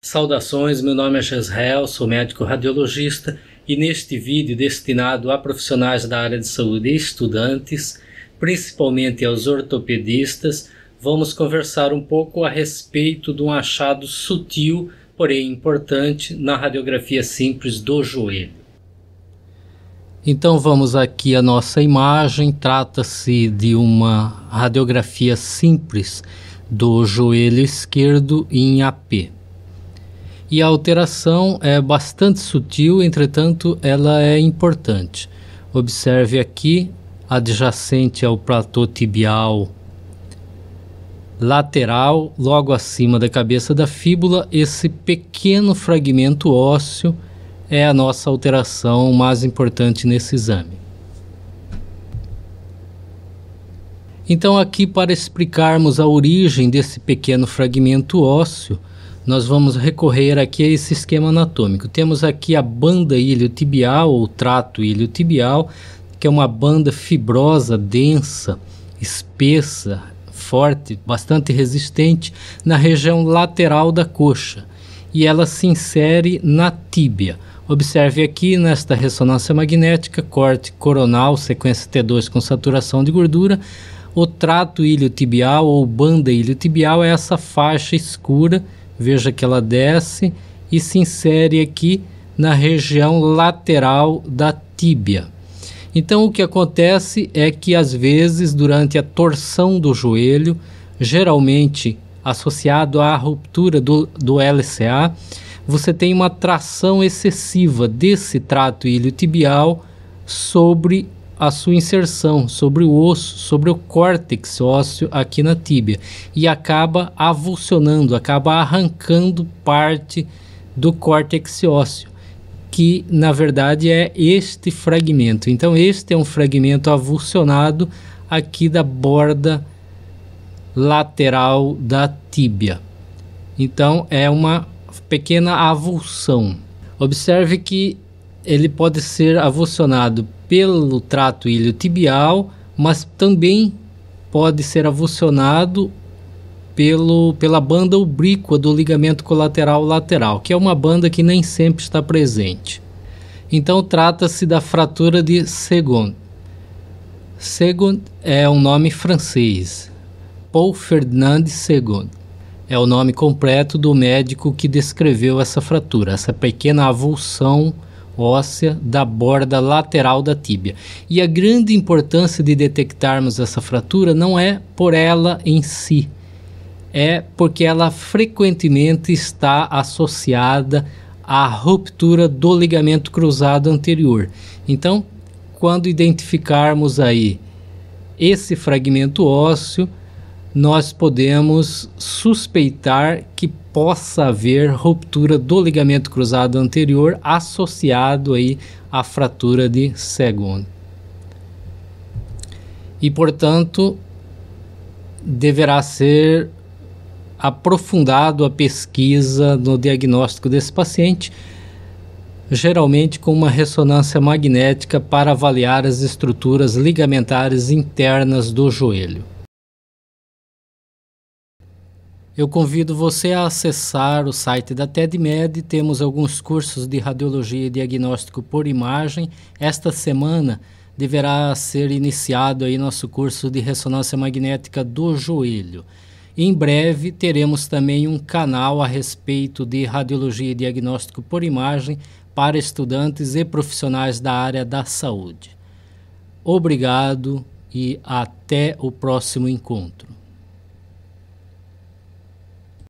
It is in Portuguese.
Saudações, meu nome é Jezreel, sou médico radiologista e neste vídeo destinado a profissionais da área de saúde e estudantes, principalmente aos ortopedistas, vamos conversar um pouco a respeito de um achado sutil, porém importante, na radiografia simples do joelho. Então vamos aqui a nossa imagem, trata-se de uma radiografia simples do joelho esquerdo em AP e a alteração é bastante sutil, entretanto, ela é importante. Observe aqui, adjacente ao platô tibial lateral, logo acima da cabeça da fíbula, esse pequeno fragmento ósseo é a nossa alteração mais importante nesse exame. Então, aqui para explicarmos a origem desse pequeno fragmento ósseo, nós vamos recorrer aqui a esse esquema anatômico. Temos aqui a banda iliotibial ou trato iliotibial, que é uma banda fibrosa, densa, espessa, forte, bastante resistente na região lateral da coxa e ela se insere na tíbia. Observe aqui nesta ressonância magnética, corte coronal, sequência T2 com saturação de gordura. O trato iliotibial ou banda iliotibial é essa faixa escura Veja que ela desce e se insere aqui na região lateral da tíbia. Então, o que acontece é que, às vezes, durante a torção do joelho, geralmente associado à ruptura do, do LCA, você tem uma tração excessiva desse trato iliotibial sobre a sua inserção sobre o osso, sobre o córtex ósseo aqui na tíbia e acaba avulsionando, acaba arrancando parte do córtex ósseo, que na verdade é este fragmento. Então este é um fragmento avulsionado aqui da borda lateral da tíbia. Então é uma pequena avulsão. Observe que ele pode ser avulsionado pelo trato iliotibial, mas também pode ser avulsionado pelo, pela banda oblíqua do ligamento colateral lateral, que é uma banda que nem sempre está presente. Então trata-se da fratura de Segond. Segond é um nome francês. Paul Ferdinand Segond é o nome completo do médico que descreveu essa fratura, essa pequena avulsão óssea da borda lateral da tíbia. E a grande importância de detectarmos essa fratura não é por ela em si, é porque ela frequentemente está associada à ruptura do ligamento cruzado anterior. Então, quando identificarmos aí esse fragmento ósseo, nós podemos suspeitar que possa haver ruptura do ligamento cruzado anterior associado aí à fratura de segundo E, portanto, deverá ser aprofundado a pesquisa no diagnóstico desse paciente, geralmente com uma ressonância magnética para avaliar as estruturas ligamentares internas do joelho. Eu convido você a acessar o site da TEDmed. Temos alguns cursos de radiologia e diagnóstico por imagem. Esta semana deverá ser iniciado aí nosso curso de ressonância magnética do joelho. Em breve teremos também um canal a respeito de radiologia e diagnóstico por imagem para estudantes e profissionais da área da saúde. Obrigado e até o próximo encontro.